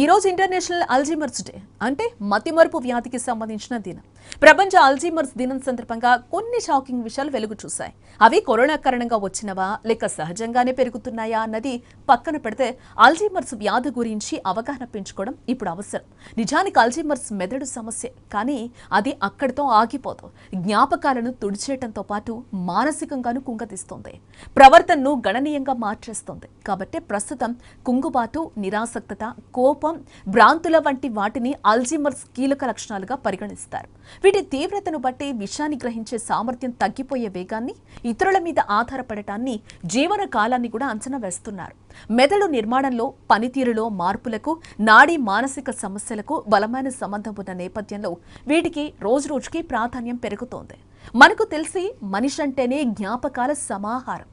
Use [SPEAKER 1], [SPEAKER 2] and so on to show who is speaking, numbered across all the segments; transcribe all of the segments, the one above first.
[SPEAKER 1] ఈరోజు international Alzheimer's day అంటే మతిమరుపు వ్యాధికి సంబంధించిన దినం ప్రపంచ అల్జీమర్స్ దినం సందర్భంగా కొన్ని షాకింగ్ విషయాలు వెలుగు చూశాయి అవి కరోనా కారణంగా వచ్చినవా లేక సహజంగానే పెరుగుతున్నాయా అన్నది పక్కన పెడితే అల్జీమర్స్ వ్యాధి గురించి అవగాహన పెంచుకోవడం ఇప్పుడు అవసరం నిజానికి అల్జీమర్స్ మెదడు సమస్య కానీ అది అక్కడితో ఆగిపోదు జ్ఞాపకాలను తుడిచేయటంతో పాటు మానసికంగాను కుంగతీస్తుంది ప్రవర్తనను గణనీయంగా మార్చేస్తుంది కాబట్టి ప్రస్తుతం కుంగుబాటు నిరాసక్తత కోపం కోపం భ్రాంతుల వంటి వాటిని అల్జీమర్స్ కీలక లక్షణాలుగా పరిగణిస్తారు వీటి తీవ్రతను బట్టి విషాన్ని గ్రహించే సామర్థ్యం తగ్గిపోయే వేగాన్ని ఇతరుల మీద ఆధారపడటాన్ని జీవన కాలాన్ని కూడా అంచనా వేస్తున్నారు మెదడు నిర్మాణంలో పనితీరులో మార్పులకు నాడీ మానసిక సమస్యలకు బలమైన సంబంధం ఉన్న నేపథ్యంలో వీటికి రోజురోజుకి ప్రాధాన్యం పెరుగుతోంది మనకు తెలిసి మనిషి అంటేనే జ్ఞాపకాల సమాహారం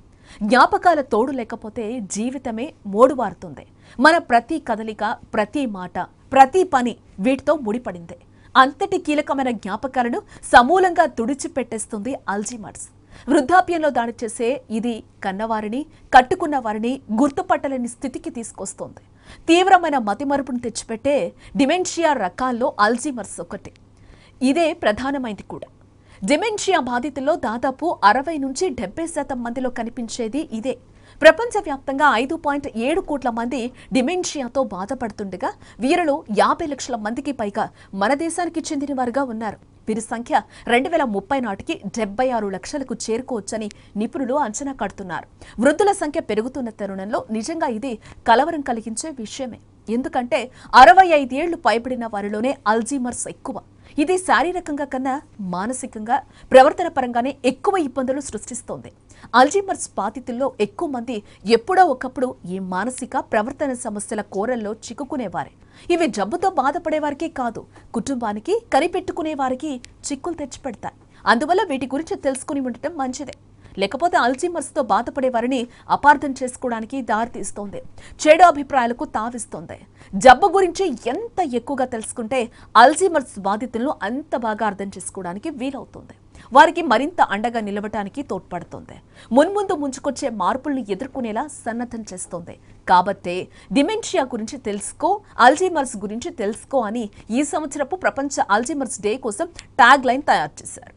[SPEAKER 1] జ్ఞాపకాల తోడు లేకపోతే జీవితమే మోడువారుతుంది మన ప్రతి కదలిక ప్రతి మాట ప్రతి పని వీటితో ముడిపడిందే అంతటి కీలకమైన జ్ఞాపకాలను సమూలంగా తుడిచిపెట్టేస్తుంది అల్జీమర్స్ వృద్ధాప్యంలో దాడి చేసే ఇది కన్నవారిని కట్టుకున్న వారిని గుర్తుపట్టలేని స్థితికి తీసుకొస్తుంది తీవ్రమైన మతిమరుపును తెచ్చిపెట్టే డిమెన్షియా రకాల్లో అల్జీమర్స్ ఒకటి ఇదే ప్రధానమైంది కూడా డిమెన్షియా బాధితుల్లో దాదాపు అరవై నుంచి డెబ్బై శాతం మందిలో కనిపించేది ఇదే ప్రపంచవ్యాప్తంగా ఐదు పాయింట్ ఏడు కోట్ల మంది డిమెన్షియాతో బాధపడుతుండగా వీరిలో యాభై లక్షల మందికి పైగా మన దేశానికి చెందిన వారుగా ఉన్నారు వీరి సంఖ్య రెండు వేల ముప్పై నాటికి డెబ్బై ఆరు లక్షలకు చేరుకోవచ్చని నిపుణులు అంచనా కడుతున్నారు వృద్ధుల సంఖ్య పెరుగుతున్న తరుణంలో నిజంగా ఇది కలవరం కలిగించే విషయమే ఎందుకంటే అరవై ఐదేళ్లు పైబడిన వారిలోనే అల్జీమర్స్ ఎక్కువ ఇది శారీరకంగా కన్నా మానసికంగా ప్రవర్తన పరంగానే ఎక్కువ ఇబ్బందులు సృష్టిస్తోంది అల్జీమర్స్ బాధితుల్లో ఎక్కువ మంది ఎప్పుడో ఒకప్పుడు ఈ మానసిక ప్రవర్తన సమస్యల కోరల్లో చిక్కుకునేవారే ఇవి జబ్బుతో బాధపడేవారికే కాదు కుటుంబానికి కనిపెట్టుకునే వారికి చిక్కులు తెచ్చిపెడతాయి అందువల్ల వీటి గురించి తెలుసుకుని ఉండటం మంచిదే లేకపోతే అల్జీమర్స్తో బాధపడే వారిని అపార్థం చేసుకోవడానికి దారితీస్తోంది చెడు అభిప్రాయాలకు తావిస్తోంది జబ్బు గురించి ఎంత ఎక్కువగా తెలుసుకుంటే అల్జీమర్స్ బాధితులను అంత బాగా అర్థం చేసుకోవడానికి వీలవుతుంది వారికి మరింత అండగా నిలవటానికి తోడ్పడుతుంది మున్ముందు ముంచుకొచ్చే మార్పులను ఎదుర్కొనేలా సన్నద్ధం చేస్తోంది కాబట్టే డిమెన్షియా గురించి తెలుసుకో అల్జీమర్స్ గురించి తెలుసుకో అని ఈ సంవత్సరపు ప్రపంచ అల్జీమర్స్ డే కోసం ట్యాగ్ లైన్ తయారు చేశారు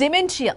[SPEAKER 1] డిమెన్షియా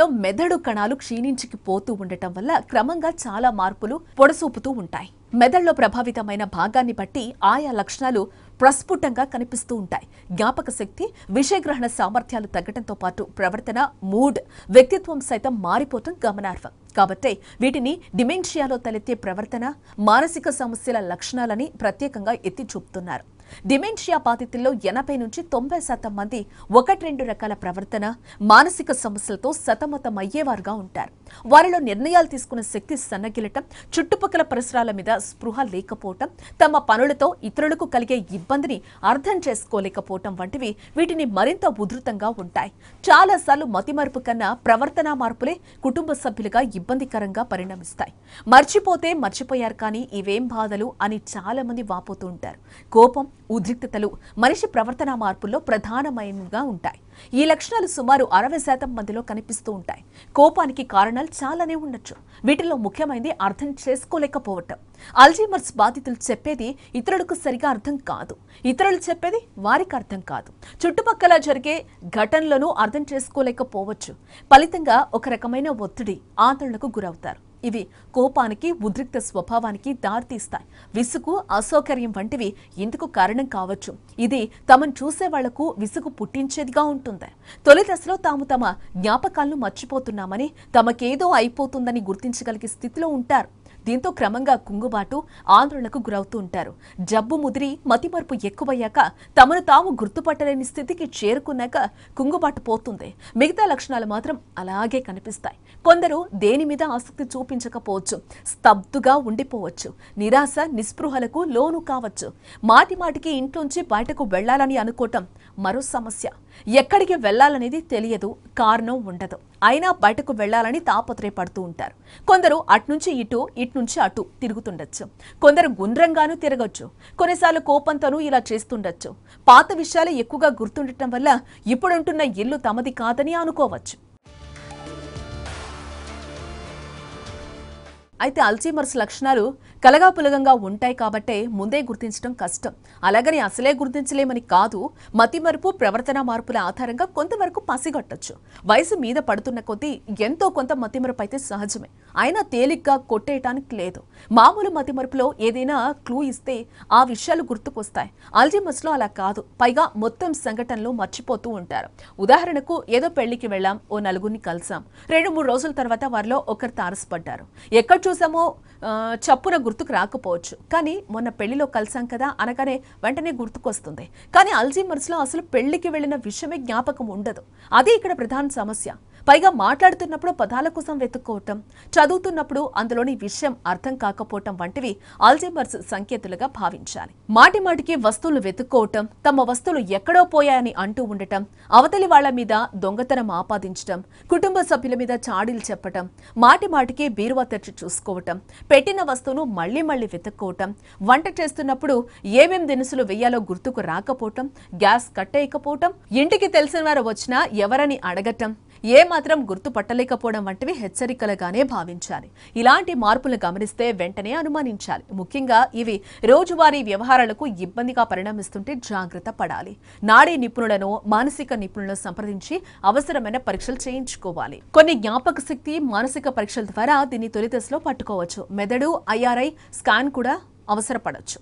[SPEAKER 1] లో మెదడు కణాలు క్షీణించికి పోతూ ఉండటం వల్ల క్రమంగా చాలా మార్పులు పొడసూపుతూ ఉంటాయి మెదడులో ప్రభావితమైన భాగాన్ని బట్టి ఆయా లక్షణాలు ప్రస్ఫుటంగా కనిపిస్తూ ఉంటాయి జ్ఞాపక శక్తి విషయగ్రహణ సామర్థ్యాలు తగ్గడంతో పాటు ప్రవర్తన మూడ్ వ్యక్తిత్వం సైతం మారిపోవటం గమనార్హం కాబట్టి వీటిని డిమెన్షియాలో తలెత్తే ప్రవర్తన మానసిక సమస్యల లక్షణాలని ప్రత్యేకంగా ఎత్తి చూపుతున్నారు డిమెన్షియా బాధితుల్లో ఎనభై నుంచి తొంభై శాతం మంది ఒకటి రెండు రకాల ప్రవర్తన మానసిక సమస్యలతో సతమతమయ్యేవారుగా ఉంటారు వారిలో నిర్ణయాలు తీసుకున్న శక్తి సన్నగిలటం చుట్టుపక్కల పరిసరాల మీద స్పృహ లేకపోవటం తమ పనులతో ఇతరులకు కలిగే ఇబ్బందిని అర్థం చేసుకోలేకపోవటం వంటివి వీటిని మరింత ఉధృతంగా ఉంటాయి చాలాసార్లు మతిమరుపు కన్నా ప్రవర్తనా మార్పులే కుటుంబ సభ్యులుగా ఇబ్బందికరంగా పరిణమిస్తాయి మర్చిపోతే మర్చిపోయారు కానీ ఇవేం బాధలు అని మంది వాపోతూ ఉంటారు కోపం ఉద్రిక్తతలు మనిషి ప్రవర్తనా మార్పుల్లో ప్రధానమైనగా ఉంటాయి ఈ లక్షణాలు సుమారు అరవై శాతం మందిలో కనిపిస్తూ ఉంటాయి కోపానికి కారణాలు చాలానే ఉండొచ్చు వీటిలో ముఖ్యమైనది అర్థం చేసుకోలేకపోవటం అల్జీమర్స్ బాధితులు చెప్పేది ఇతరులకు సరిగా అర్థం కాదు ఇతరులు చెప్పేది వారికి అర్థం కాదు చుట్టుపక్కల జరిగే ఘటనలను అర్థం చేసుకోలేకపోవచ్చు ఫలితంగా ఒక రకమైన ఒత్తిడి ఆందోళనకు గురవుతారు ఇవి కోపానికి ఉద్రిక్త స్వభావానికి దారితీస్తాయి విసుగు అసౌకర్యం వంటివి ఇందుకు కారణం కావచ్చు ఇది తమను చూసే వాళ్లకు విసుగు పుట్టించేదిగా ఉంటుంది తొలి దశలో తాము తమ జ్ఞాపకాలను మర్చిపోతున్నామని తమకేదో అయిపోతుందని గుర్తించగలిగే స్థితిలో ఉంటారు దీంతో క్రమంగా కుంగుబాటు ఆందోళనకు గురవుతూ ఉంటారు జబ్బు ముదిరి మతిమరుపు ఎక్కువయ్యాక తమను తాము గుర్తుపట్టలేని స్థితికి చేరుకున్నాక కుంగుబాటు పోతుంది మిగతా లక్షణాలు మాత్రం అలాగే కనిపిస్తాయి కొందరు దేని మీద ఆసక్తి చూపించకపోవచ్చు స్తబ్దుగా ఉండిపోవచ్చు నిరాశ నిస్పృహలకు లోను కావచ్చు మాటి మాటికి ఇంట్లోంచి బయటకు వెళ్లాలని అనుకోవటం మరో సమస్య ఎక్కడికి వెళ్లాలనేది తెలియదు కారణం ఉండదు అయినా బయటకు వెళ్లాలని తాపత్రయపడుతూ ఉంటారు కొందరు అట్నుంచి ఇటు ఇట్నుంచి అటు తిరుగుతుండొచ్చు కొందరు గుండ్రంగానూ తిరగొచ్చు కొన్నిసార్లు కోపంతోనూ ఇలా చేస్తుండొచ్చు పాత విషయాలు ఎక్కువగా గుర్తుండటం వల్ల ఇప్పుడుంటున్న ఇల్లు తమది కాదని అనుకోవచ్చు అయితే అల్జీమర్స్ లక్షణాలు కలగాపులగంగా ఉంటాయి కాబట్టే ముందే గుర్తించడం కష్టం అలాగని అసలే గుర్తించలేమని కాదు మతి మరుపు ప్రవర్తన మార్పుల ఆధారంగా కొంతవరకు పసిగట్టచ్చు వయసు మీద పడుతున్న కొద్దీ ఎంతో కొంత మతిమరుపు అయితే సహజమే అయినా తేలిగ్గా కొట్టేయటానికి లేదు మామూలు మతిమరుపులో ఏదైనా క్లూ ఇస్తే ఆ విషయాలు గుర్తుకొస్తాయి అల్జీమర్స్లో అలా కాదు పైగా మొత్తం సంఘటనలు మర్చిపోతూ ఉంటారు ఉదాహరణకు ఏదో పెళ్లికి వెళ్ళాం ఓ నలుగురిని కలిసాం రెండు మూడు రోజుల తర్వాత వారిలో ఒకరు తారసపడ్డారు ఎక్కడ చూసామో చప్పున గుర్తుకు రాకపోవచ్చు కానీ మొన్న పెళ్లిలో కలిసాం కదా అనగానే వెంటనే గుర్తుకొస్తుంది కానీ అల్జీమర్స్లో అసలు పెళ్లికి వెళ్ళిన విషయమే జ్ఞాపకం ఉండదు అదే ఇక్కడ ప్రధాన సమస్య పైగా మాట్లాడుతున్నప్పుడు పదాల కోసం వెతుక్కోవటం చదువుతున్నప్పుడు అందులోని విషయం అర్థం కాకపోవటం వంటివి ఆల్జీమర్స్ సంకేతులుగా భావించాలి మాటి మాటికి వస్తువులు వెతుక్కోవటం తమ వస్తువులు ఎక్కడో పోయాయని అంటూ ఉండటం అవతలి వాళ్ల మీద దొంగతనం ఆపాదించటం కుటుంబ సభ్యుల మీద చాడీలు చెప్పటం మాటి మాటికి బీరువా తెచ్చి చూసుకోవటం పెట్టిన వస్తువును మళ్లీ మళ్లీ వెతుక్కోవటం వంట చేస్తున్నప్పుడు ఏమేం దినుసులు వేయాలో గుర్తుకు రాకపోవటం గ్యాస్ కట్టేయకపోవటం ఇంటికి తెలిసిన వారు వచ్చినా ఎవరని అడగటం ఏమాత్రం గుర్తుపట్టలేకపోవడం వంటివి హెచ్చరికలుగానే భావించాలి ఇలాంటి మార్పులు గమనిస్తే వెంటనే అనుమానించాలి ముఖ్యంగా ఇవి రోజువారీ వ్యవహారాలకు ఇబ్బందిగా పరిణమిస్తుంటే జాగ్రత్త పడాలి నాడీ నిపుణులను మానసిక నిపుణులను సంప్రదించి అవసరమైన పరీక్షలు చేయించుకోవాలి కొన్ని జ్ఞాపక శక్తి మానసిక పరీక్షల ద్వారా దీన్ని తొలి దశలో పట్టుకోవచ్చు మెదడు ఐఆర్ఐ స్కాన్ కూడా అవసరపడవచ్చు